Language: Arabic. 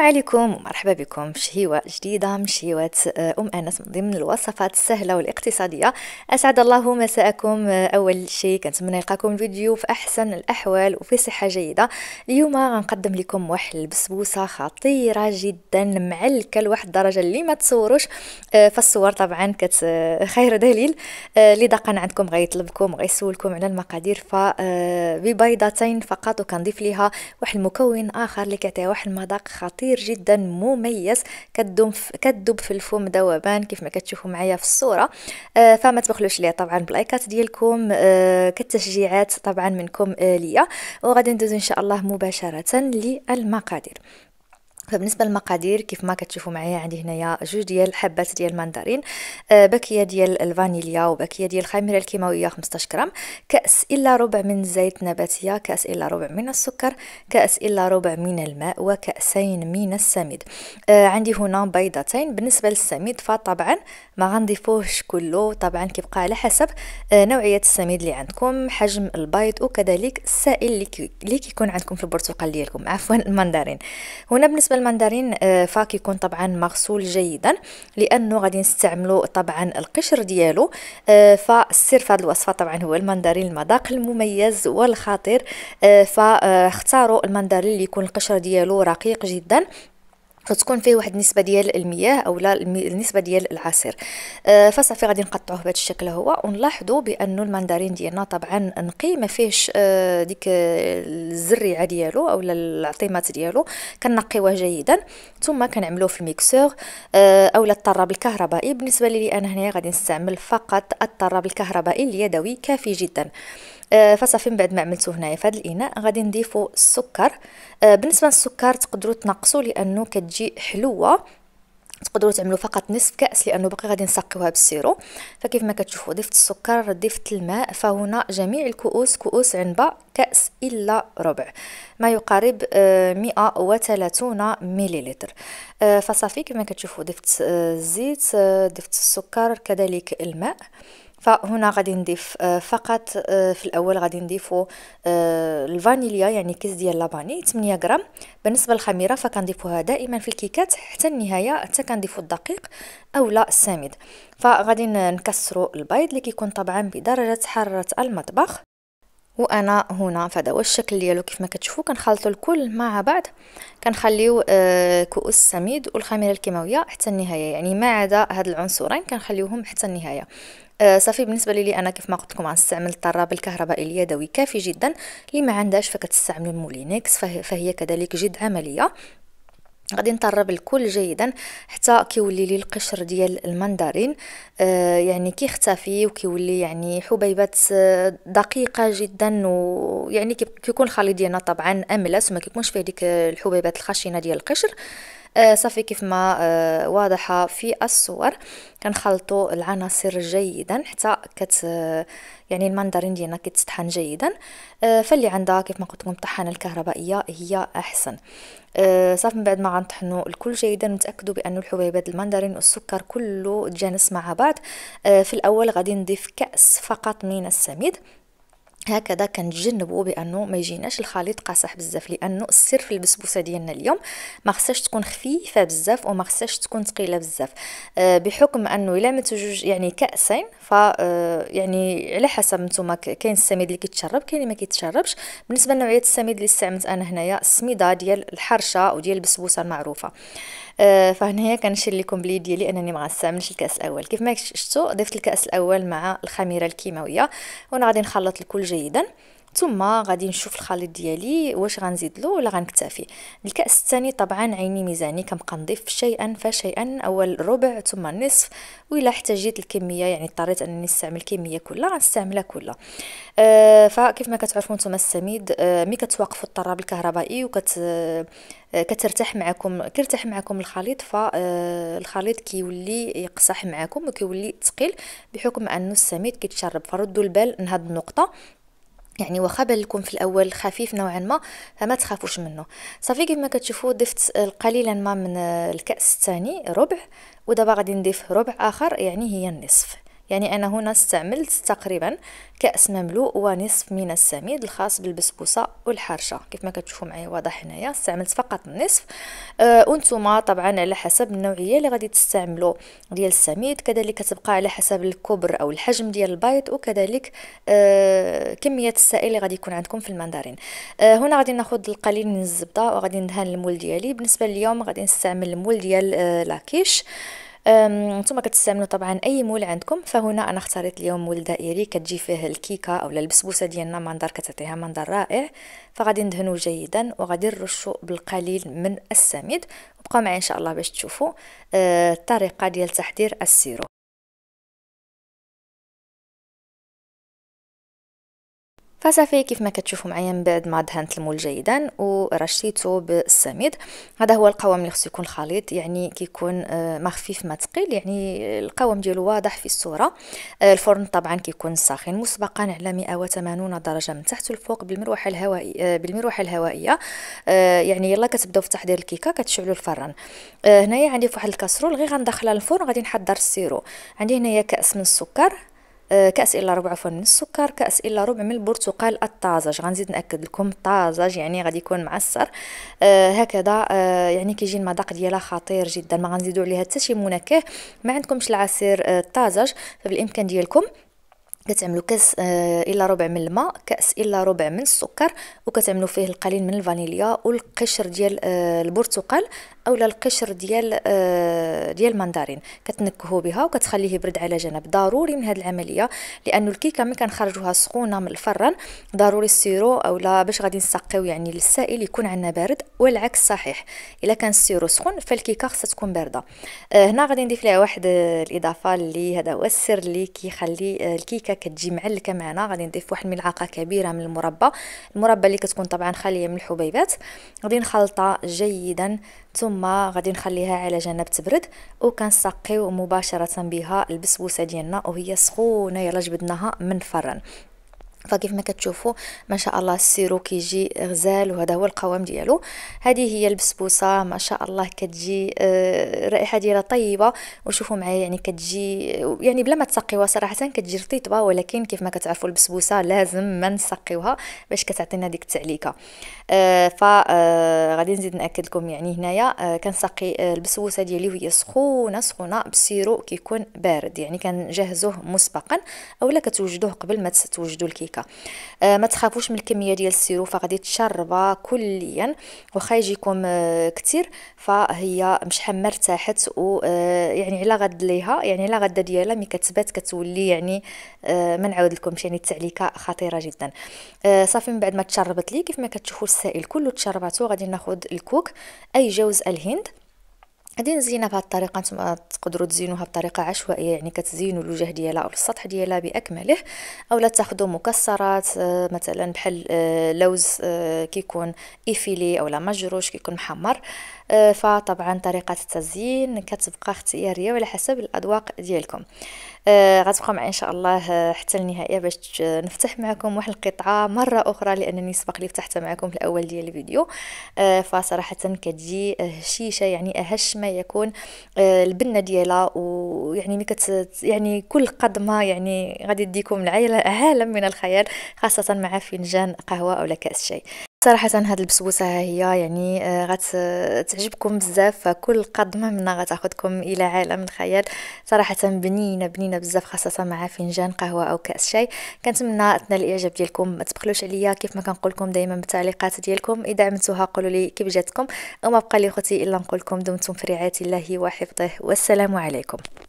السلام عليكم ومرحبا بكم شهيوة جديدة من شهيوات آه، أم أنس من ضمن الوصفات السهلة والاقتصادية أسعد الله مساءكم آه، أول شيء كنتمنى يلقاكم الفيديو في أحسن الأحوال وفي صحة جيدة اليوم غنقدم لكم واحد البسبوسة خطيرة جدا معلكة لواحد الدرجة اللي ما تصوروش آه، فالصور طبعا كت خير دليل لذا كان عندكم غيطلبكم غيسولكم على المقادير ف ببيضتين فقط وكنضيف ليها واحد المكون آخر اللي كيعطيها واحد المذاق خطير صغير جدا مميز كدوب كدوب في الفم ذوبان كيف ما كتشوفوا معايا في الصوره آه فما تبخلوش ليه طبعا بلايكات ديالكم آه كالتشجيعات طبعا منكم آه، ليا وغادي ندوز ان شاء الله مباشره للمقادير فبالنسبه للمقادير كيف ما كتشوفوا معايا عندي هنايا جوج ديال حبات ديال المندرين آه، باكيه ديال الفانيليا وباكيه ديال الخميره الكيماويه 15 غرام كاس الا ربع من الزيت النباتيه كاس الا ربع من السكر كاس الا ربع من الماء وكاسين من السميد آه عندي هنا بيضتين بالنسبه للسميد فطبعا ما غنضيفوهش كله طبعا كيبقى على حسب آه نوعيه السميد اللي عندكم حجم البيض وكذلك السائل اللي كيكون عندكم في البرتقال ديالكم عفوا المندرين هنا بالنسبه المندرين آه، فاك يكون طبعا مغسول جيدا لانه غادي نستعملو طبعا القشر ديالو آه، فالسر في هذه الوصفه طبعا هو المندرين المذاق المميز والخطير آه، فاختاروا المندرين اللي يكون القشر ديالو رقيق جدا تكون فيه واحد النسبه ديال المياه او لا النسبه ديال العصير آه، فصافي غادي نقطعوه بهذا الشكل هو ونلاحظوا بانه المندرين ديالنا طبعا نقي ما فيهش آه، ديك الزريعه ديالو اولا العطيمات ديالو كنقيوه جيدا ثم كنعملوه في الميكسور آه، اولا الطراب الكهربائي بالنسبه لي انا هنا غادي نستعمل فقط الطراب الكهربائي اليدوي كافي جدا آه، فصافي من بعد ما عملته هنايا في هذا الاناء غادي نضيفوا السكر آه، بالنسبه للسكر تقدروا تنقصوا لانه كتجي حلوه تقدروا تعملوا فقط نصف كاس لانه باقي غادي نسقيوها بالسيرو فكيف ما كتشوفوا ضفت السكر ضفت الماء فهنا جميع الكؤوس كؤوس عنبه كاس الا ربع ما يقارب 130 آه، مليلتر فصافي كما كتشوفوا ضفت الزيت ضفت السكر كذلك الماء فهنا غادي نضيف آه، فقط آه، في الاول غادي نضيفو آه، الفانيليا يعني كيس ديال لاباني 8 غرام بالنسبه للخميره فكنضيفوها دائما في الكيكات حتى النهايه حتى كنضيفو الدقيق اولا السامد فغادي نكسرو البيض اللي كيكون طبعا بدرجه حراره المطبخ وانا هنا فهذا هو الشكل ديالو كيف ما كتشوفوا كنخلطو الكل مع بعض كنخليو كؤوس السميد والخميره الكيماويه حتى النهايه يعني ما عدا هاد العنصرين كنخليوهم حتى النهايه آه، صافي بالنسبه لي انا كيف ما قلت لكم غنستعمل الطراب الكهربائي اليدوي كافي جدا اللي ما عندهاش فكتستعمل المولينكس فهي, كذلك جد عمليه غادي نطرب الكل جيدا حتى كيولي لي القشر ديال المندرين آه يعني كيختفي وكيولي يعني حبيبات آه، دقيقه جدا ويعني كيكون الخليط ديالنا طبعا املس وما كيكونش فيه ديك الحبيبات الخشنه ديال القشر آه، صافي كيف ما آه، واضحة في الصور كنخلطوا العناصر جيدا حتى كت يعني المندرين ديالنا كتطحن جيدا آه، فاللي عندها كيف ما قلت لكم الطحانة الكهربائية هي أحسن صافي من بعد ما غنطحنوا الكل جيدا نتاكدوا بان الحبيبات المندرين والسكر كله تجانس مع بعض في الاول غادي نضيف كاس فقط من السميد هكذا كنتجنبوا بانه ما يجيناش الخليط قاصح بزاف لانه السر في البسبوسه ديالنا اليوم ما خصهاش تكون خفيفه بزاف وما خصهاش تكون ثقيله بزاف أه بحكم انه الا متو جوج يعني كاسين ف آه، يعني على حسب نتوما كاين السميد اللي كيتشرب كاين اللي ما كيتشربش بالنسبه لنوعيه السميد اللي استعملت انا هنايا السميده ديال الحرشه وديال البسبوسه المعروفه آه، فهنايا كنشير لكم بلي ديالي انني ما غنستعملش الكاس الاول كيف ما شفتوا ضفت الكاس الاول مع الخميره الكيماويه وانا غادي نخلط الكل جيدا ثم غادي نشوف الخليط ديالي واش غنزيد له ولا غنكتفي الكاس الثاني طبعا عيني ميزاني كنبقى نضيف شيئا فشيئا اول ربع ثم النصف والا احتاجيت الكميه يعني اضطريت انني نستعمل الكميه كلها غنستعملها كلها أه فكيف ما كتعرفوا نتوما السميد أه مي كتوقفوا الطراب الكهربائي وكت أه كترتاح معكم كيرتاح معكم الخليط فالخليط آه، كيولي يقصح معكم وكيولي ثقيل بحكم انه السميد كيتشرب فردوا البال لهاد النقطه يعني واخا بان لكم في الاول خفيف نوعا ما فما تخافوش منه صافي ما كتشوفوا ضفت آه، قليلا ما من آه، الكاس الثاني ربع ودابا غادي نضيف ربع اخر يعني هي النصف يعني أنا هنا استعملت تقريبا كأس مملوء ونصف من السميد الخاص بالبسبوسة والحرشة كيف ما كتشوفوا معايا واضح هنايا استعملت فقط النصف آه وانتم طبعا على حسب النوعية اللي غادي تستعملوا ديال السميد كذلك كتبقى على حسب الكبر أو الحجم ديال البيض وكذلك آه كمية السائل اللي غادي يكون عندكم في المندرين آه هنا غادي ناخذ القليل من الزبدة وغادي ندهن المول ديالي بالنسبة لليوم غادي نستعمل المول ديال آه لاكيش آه نتوما كتستعملوا طبعا اي مول عندكم فهنا انا اختاريت اليوم مول دائري كتجي فيه الكيكه او البسبوسه ديالنا منظر كتعطيها منظر رائع فغادي ندهنوا جيدا وغادي نرشو بالقليل من السميد وبقاو معايا ان شاء الله باش تشوفوا أه، الطريقه ديال تحضير السيرو فصافي كيف ما كتشوفوا معايا من بعد ما دهنت المول جيدا ورشيته بالسميد هذا هو القوام اللي خصو يكون خليط يعني كيكون آه، ما خفيف ما ثقيل يعني القوام ديالو واضح في الصوره آه، الفرن طبعا كيكون ساخن مسبقا على 180 درجه من تحت الفوق بالمروحه الهوائيه آه، بالمروحه الهوائيه يعني يلا كتبداو في تحضير الكيكه كتشعلوا الفرن هنايا عندي واحد الكاسرول غير غندخلها الفرن غادي نحضر السيرو عندي هنايا كاس من السكر آه، كاس الا ربع عفوا من السكر كاس الا ربع من البرتقال الطازج غنزيد ناكد لكم طازج يعني غادي يكون معصر آه هكذا آه، يعني كيجي المذاق ديالها خطير جدا ما غنزيدو عليها حتى شي مناكه ما عندكمش العصير آه، الطازج فبالامكان ديالكم كتعملوا كاس الا ربع من الماء كاس الا ربع من السكر وكتعملوا فيه القليل من الفانيليا والقشر ديال البرتقال او القشر ديال آه، ديال المندرين كتنكهو بها وكتخليه يبرد على جنب ضروري من هذه العمليه لانه الكيكه ملي كنخرجوها سخونه من الفران ضروري السيرو اولا باش غادي نسقيو يعني السائل يكون عندنا بارد والعكس صحيح الا كان السيرو سخون فالكيكه خصها تكون بارده آه، هنا غادي نضيف لها واحد آه، الاضافه اللي هذا هو السر اللي كيخلي الكيكه كتجي معلكه معنا غادي نضيف واحد الملعقه كبيره من المربى المربى اللي كتكون طبعا خاليه من الحبيبات غادي نخلطها جيدا ثم غادي نخليها على جنب تبرد وكنسقيو مباشره بها البسبوسه ديالنا وهي سخونه يلا جبدناها من الفرن فكيف ما كتشوفوا ما شاء الله السيرو كيجي غزال وهذا هو القوام ديالو هذه هي البسبوسه ما شاء الله كتجي الرائحه آه، ديالها طيبه وشوفوا معايا يعني كتجي يعني بلا ما تسقيوها صراحه كتجي رطيطبه ولكن كيف ما كتعرفوا البسبوسه لازم ما نسقيوها باش كتعطينا ديك التعليكه آه، ف آه، غادي نزيد ناكد لكم يعني هنايا كنسقي البسبوسه ديالي وهي سخونه سخونه بالسيرو كيكون بارد يعني كنجهزوه مسبقا اولا كتوجدوه قبل ما توجدوا الكيك سلكه آه، ما تخافوش من الكميه ديال السيرو فغادي تشربها كليا واخا يجيكم آه، كتير كثير فهي مشحمه ارتاحت و آه، يعني على غد ليها يعني على غدا ديالها ملي كتبات كتولي يعني ما نعاود لكمش يعني التعليكه خطيره جدا صافي من بعد ما تشربت لي كيف ما كتشوفوا السائل كله تشربته غادي ناخذ الكوك اي جوز الهند غادي نزينها بهاد الطريقه نتوما تقدروا تزينوها بطريقه عشوائيه يعني كتزينوا الوجه ديالها او السطح ديالها باكمله اولا تاخذوا مكسرات آه، مثلا بحال آه، لوز آه، كيكون ايفيلي اولا مجروش كيكون محمر فطبعا طريقه التزيين كتبقى اختياريه على حسب الاذواق ديالكم غتبقى معي ان شاء الله حتى النهايه باش نفتح معكم واحد القطعه مره اخرى لانني سبق لي فتحتها معكم في الاول ديال الفيديو فصراحه كتجي هشيشه يعني اهش ما يكون آه، البنه ديالها ويعني ملي كت يعني كل قدمه يعني غادي تديكم العائله عالم من الخيال خاصه مع فنجان قهوه أو كاس شاي صراحة هاد البسبوسة ها هي يعني آه، غتعجبكم آه، بزاف كل قدمة منا غتاخدكم إلى عالم الخيال صراحة بنينة بنينة بزاف خاصة مع فنجان قهوة أو كأس شاي كنتمنى تنال الإعجاب ديالكم ما تبخلوش عليا كيف ما كنقولكم دائما بالتعليقات ديالكم إذا عملتوها قولوا لي كيف جاتكم وما بقى لي خوتي إلا نقولكم دمتم في رعاية الله وحفظه والسلام عليكم